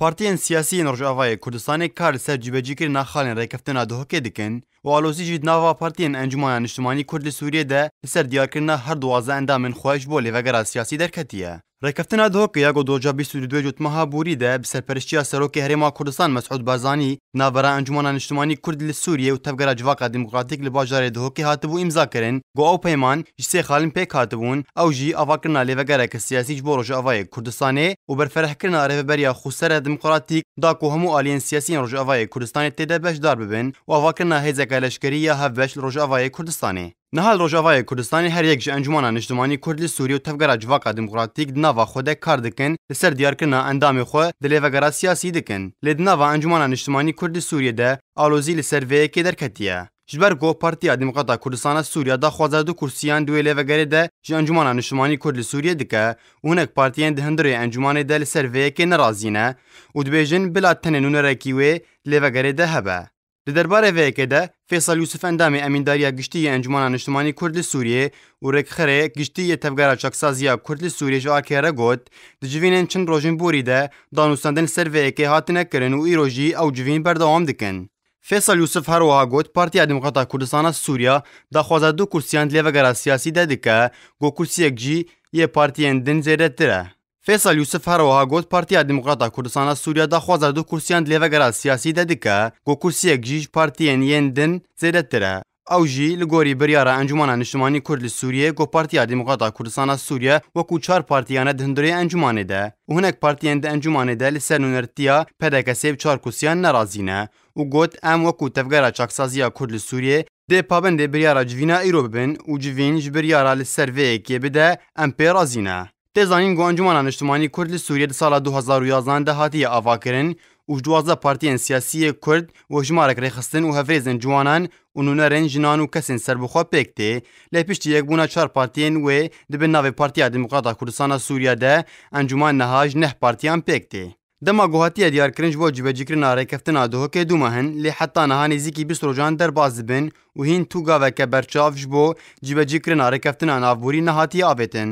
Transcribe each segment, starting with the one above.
Partiyên siyasî yên Rojavayê Kurdistanê kar li ser cîbecîkirina xalên rêkeftina dihokê dikin û alozî jî nava partiyên Encumana Niştimanî Kurd li Sûriyê de li ser diyarkirina her duwazdeh endamên xweş bo lêvegera siyasî derketiye. ریکفتن اد ڕێکەفتنا دۆک یاگۆ دۆجابی دوێ جوتمەها بوریدا بسەرپەرشتیا سەرۆکی هریما کردستان مسعود بازانی ناوەرا ئەنجومانە نیشتمانی کرد ل سوریه و دموکراتیک ل تەفگەرا جواقا دیموکراتیک لە باژارێ دهۆکی هاتبوو ئیمزاکردن گۆ ئەو پەیمان ژ سێ خالن پێک هاتبوون ئەو ژی ئەواکردنا لێڤگەرەکە سیاسیش بۆ ڕۆژاوایە کوردستانێ و بریا ڕێبەریا دموکراتیک دا کو همو هەموو سیاسی رج ڕۆژاوایە کردستان تدبش دار ببن و ئەواکردنا هێزەکە لەشکریە رج ڕۆژاوایە کوردستانێ Niha Rojavayê Kurdistanê her yek ji Encumena Niştimanî Kurd li Sûriye û Tevgera Civaka Demokratîk di nava xwe de kar dikin li ser diyarkirina endamê xwe di lêvegera siyasî dikin. Lê di nava Encumena Niştimanî Kurd li Sûriye de alozî li ser vêyekê derketiye. Ji ber got Partiya Demokrata Kurdistana Sûriya da xwaza du kursiyan duê lêvegerê de ji Encumena Niştimanî Kurd li Sûriye dike û hinek partiyên di hindirê encumanê de li ser vêyekê nerazîne û dibêjin bila tenê nûnerekî wê lêvegerê de hebe. Di derbarê vê de Fêsal Yusuf endamê emîndariya giştî yê Encumana Niştimanî Kurd li Sûriyê û rêkxerê giştî yê tevgera çaksaziya Kurd li Sûriyê ji arkere got, di civînên çin rojên borî de danûsandin ser vêyekê hatine kirin û îro jî ew civîn berdewam dikin. Fêsal Yusuf her wiha got Partiya Demokrata Kurdistana Sûriya daxwaza du kursiyan di lêvegera siyasî de dike, got kursiyek jî yê partiyên din zêdetir e. Fesal Yusif hər vaxt got Partiya Demokrata Kurdistana Suriyada xwazar du kursiyan dilevê gera siyasî de dike ku kursiyek jî ji partiyên yên din zêdetir e. Ew jî li gorî biryara Encumana Niştimanî Kurd li Sûriyê got Partiya Demokrata Kurdistana Sûriye wekû çar partiyane di hindurê encumanê de û hinek partiyên di encumanê de li ser nûnertiya pedekesê bi çar kursiyan nerazîne û got em wekû tevgera çaksaziya Kurd li Sûriyê دê pabendê biryara civîna îro bibin û civîn ji biryara li ser vê yekê bide em pê razî ne. دەزانین گوانجمان نیشتمانی کورد لە سووریە ساڵا 2011 داهاتیە ئاواکردن و دوازە پارتیان سیاسیە کورد و ژمارەك ڕێخستن و هەفرێزن جوانان و نوونەرێن ژنان و کەسین سربخوا پێک تێ لە پشتی یەکبوونا چار پارتیان وێ دەبن ناوێ پارتیا دموقراتە کوردستانە سووریادە ئەنجومان نەهاژ نەح پارتیان پێک تێ. دەما گوهاتیە دیارکردنج بۆ جبەجیکردنا ڕێکەفتنا دۆهۆکێ دوومە هەن لێ حتا نەهانی زیکی بیسۆژان دەرباز بن و هین توگاوەکە بەرچاوش بۆ جبەجیکردنا ڕێکەفتنا ناوبووری نەهاتی ئاوێتن.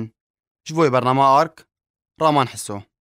شوفوا برنامج ارك رامان حسوه